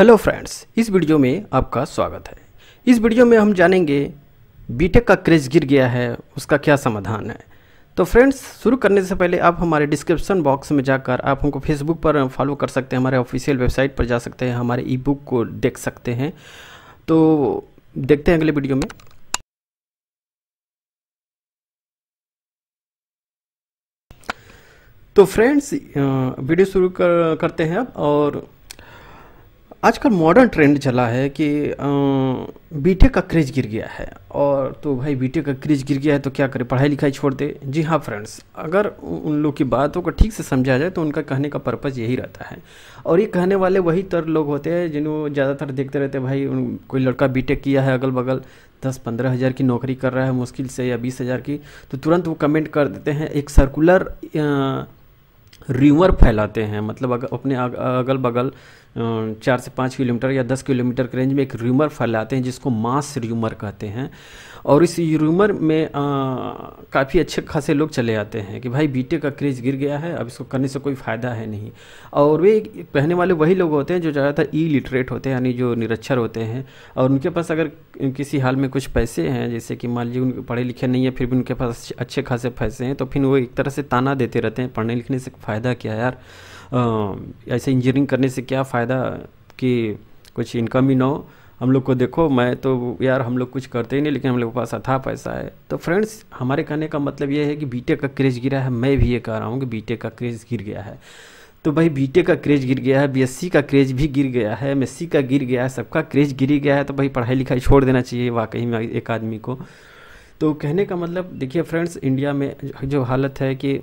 hello friends इस video में आपका स्वागत है इस वीडियो में हम जानेंगे बीटेक का क्रेज गिर गया है उसका क्या समाधान है तो फ्रेंड्स शुरू करने से पहले आप हमारे डिस्क्रिप्शन बॉक्स में जाकर आप हमको फेसबुक पर फॉलो कर सकते हैं हमारे ऑफिशियल वेबसाइट पर जा सकते हैं हमारे ई बुक को देख सकते हैं तो देखते हैं अगले वीडियो में तो फ्रेंड्स वीडियो शुरू कर, करते हैं और आजकल मॉडर्न ट्रेंड चला है कि बीटेक का क्रेज गिर गया है और तो भाई बीटेक का क्रेज गिर गया है तो क्या करें पढ़ाई लिखाई छोड़ दे जी हाँ फ्रेंड्स अगर उन लोग की बातों को ठीक से समझा जाए तो उनका कहने का पर्पज़ यही रहता है और ये कहने वाले वही तर लोग होते हैं जिन्होंने ज़्यादातर देखते रहते हैं भाई उन कोई लड़का बीटेक किया है अगल बगल दस पंद्रह हज़ार की नौकरी कर रहा है मुश्किल से या बीस हज़ार की तो तुरंत वो कमेंट कर देते हैं एक सर्कुलर र्यूमर फैलाते हैं मतलब अगर अपने अगल बगल चार से पाँच किलोमीटर या दस किलोमीटर के रेंज में एक र्यूमर फैलाते हैं जिसको मास र्यूमर कहते हैं और इस र्यूमर में काफ़ी अच्छे खासे लोग चले आते हैं कि भाई बीटे का क्रेज गिर गया है अब इसको करने से कोई फ़ायदा है नहीं और वे पहने वाले वही लोग होते हैं जो ज़्यादातर ई लिटरेट होते हैं यानी जो निरक्षर होते हैं और उनके पास अगर किसी हाल में कुछ पैसे हैं जैसे कि मान लीजिए उनके पढ़े लिखे नहीं है फिर भी उनके पास अच्छे खासे पैसे हैं तो फिर वो एक तरह से ताना देते रहते हैं पढ़ने लिखने से फ़ायदा क्या यार ऐसे इंजीनियरिंग करने से क्या फ़ायदा कि कुछ इनकम ही ना हो हम लोग को देखो मैं तो यार हम लोग कुछ करते ही नहीं लेकिन हम लोग के पास अथा पैसा है तो फ्रेंड्स हमारे कहने का मतलब ये है कि बीटेक का क्रेज गिरा है मैं भी ये कह रहा हूँ कि बीटेक का क्रेज गिर गया है तो भाई बीटेक का क्रेज गिर गया है बीएससी का क्रेज भी गिर गया है एम का गिर गया है सबका क्रेज गिर गया है तो भाई पढ़ाई लिखाई छोड़ देना चाहिए वाकई में एक आदमी को तो कहने का मतलब देखिए फ्रेंड्स इंडिया में जो हालत है कि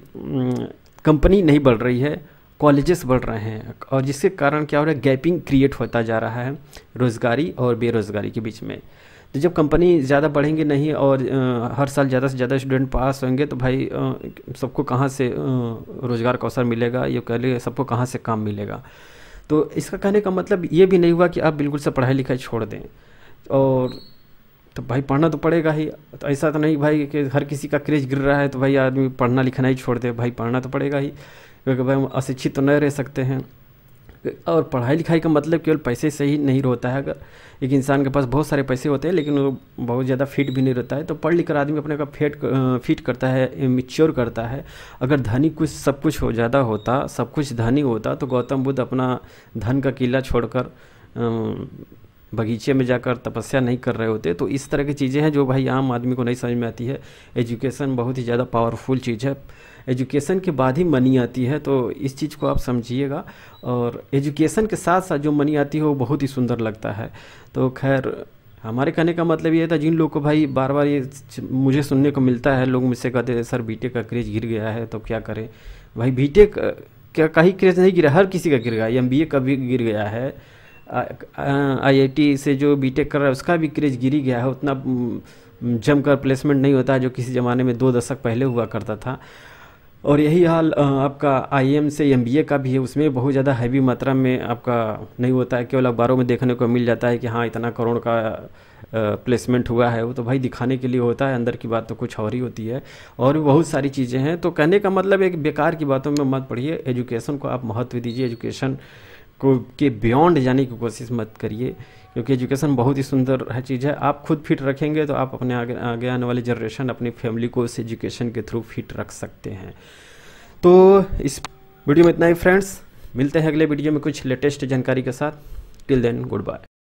कंपनी नहीं बढ़ रही है कॉलेजेस बढ़ रहे हैं और जिसके कारण क्या हो रहा है गैपिंग क्रिएट होता जा रहा है रोज़गारी और बेरोज़गारी के बीच में तो जब कंपनी ज़्यादा बढ़ेंगे नहीं और आ, हर साल ज़्यादा से ज़्यादा स्टूडेंट पास होंगे तो भाई सबको कहाँ से रोज़गार का अवसर मिलेगा ये कह लिए सबको कहाँ से काम मिलेगा तो इसका कहने का मतलब ये भी नहीं हुआ कि आप बिल्कुल से पढ़ाई लिखाई छोड़ दें और तो भाई पढ़ना तो पड़ेगा ही तो ऐसा तो नहीं भाई कि हर किसी का क्रेज गिर रहा है तो भाई आदमी पढ़ना लिखना ही छोड़ दे भाई पढ़ना तो पड़ेगा ही क्योंकि भाई हम अशिक्षित तो नहीं रह सकते हैं और पढ़ाई लिखाई का मतलब केवल पैसे से ही नहीं रोता है अगर एक इंसान के पास बहुत सारे पैसे होते हैं लेकिन वो बहुत ज़्यादा फिट भी नहीं रहता है तो पढ़ लिख कर आदमी अपने का फेट फिट करता है मिच्योर करता है अगर धनी कुछ सब कुछ हो ज़्यादा होता सब कुछ धनी होता तो गौतम बुद्ध अपना धन का किला छोड़कर बगीचे में जाकर तपस्या नहीं कर रहे होते तो इस तरह की चीज़ें हैं जो भाई आम आदमी को नहीं समझ में आती है एजुकेशन बहुत ही ज़्यादा पावरफुल चीज़ है एजुकेशन के बाद ही मनी आती है तो इस चीज़ को आप समझिएगा और एजुकेशन के साथ साथ जो मनी आती है वो बहुत ही सुंदर लगता है तो खैर हमारे कहने का मतलब ये था जिन लोग को भाई बार बार ये मुझे सुनने को मिलता है लोग मुझसे कहते हैं सर बीटेक का क्रेज गिर गया है तो क्या करें भाई बीटेक का ही क्रेज नहीं गिरा हर किसी का गिर गया एम बी ए का भी गिर गया है आईआईटी से जो बीटेक कर रहा है उसका भी क्रेज गिरी गया है उतना जमकर प्लेसमेंट नहीं होता जो किसी ज़माने में दो दशक पहले हुआ करता था और यही हाल आपका आई से एम का भी है उसमें बहुत ज़्यादा हैवी मात्रा में आपका नहीं होता है केवल अखबारों में देखने को मिल जाता है कि हाँ इतना करोड़ का प्लेसमेंट हुआ है वो तो भाई दिखाने के लिए होता है अंदर की बात तो कुछ और ही होती है और भी बहुत सारी चीज़ें हैं तो कहने का मतलब एक बेकार की बातों में मत पढ़िए एजुकेशन को आप महत्व दीजिए एजुकेशन को के बियॉन्ड जाने की कोशिश मत करिए क्योंकि एजुकेशन बहुत ही सुंदर है चीज़ है आप खुद फिट रखेंगे तो आप अपने आगे आगे आने वाली जनरेशन अपनी फैमिली को उस एजुकेशन के थ्रू फिट रख सकते हैं तो इस वीडियो में इतना ही फ्रेंड्स मिलते हैं अगले वीडियो में कुछ लेटेस्ट जानकारी के साथ टिल देन गुड बाय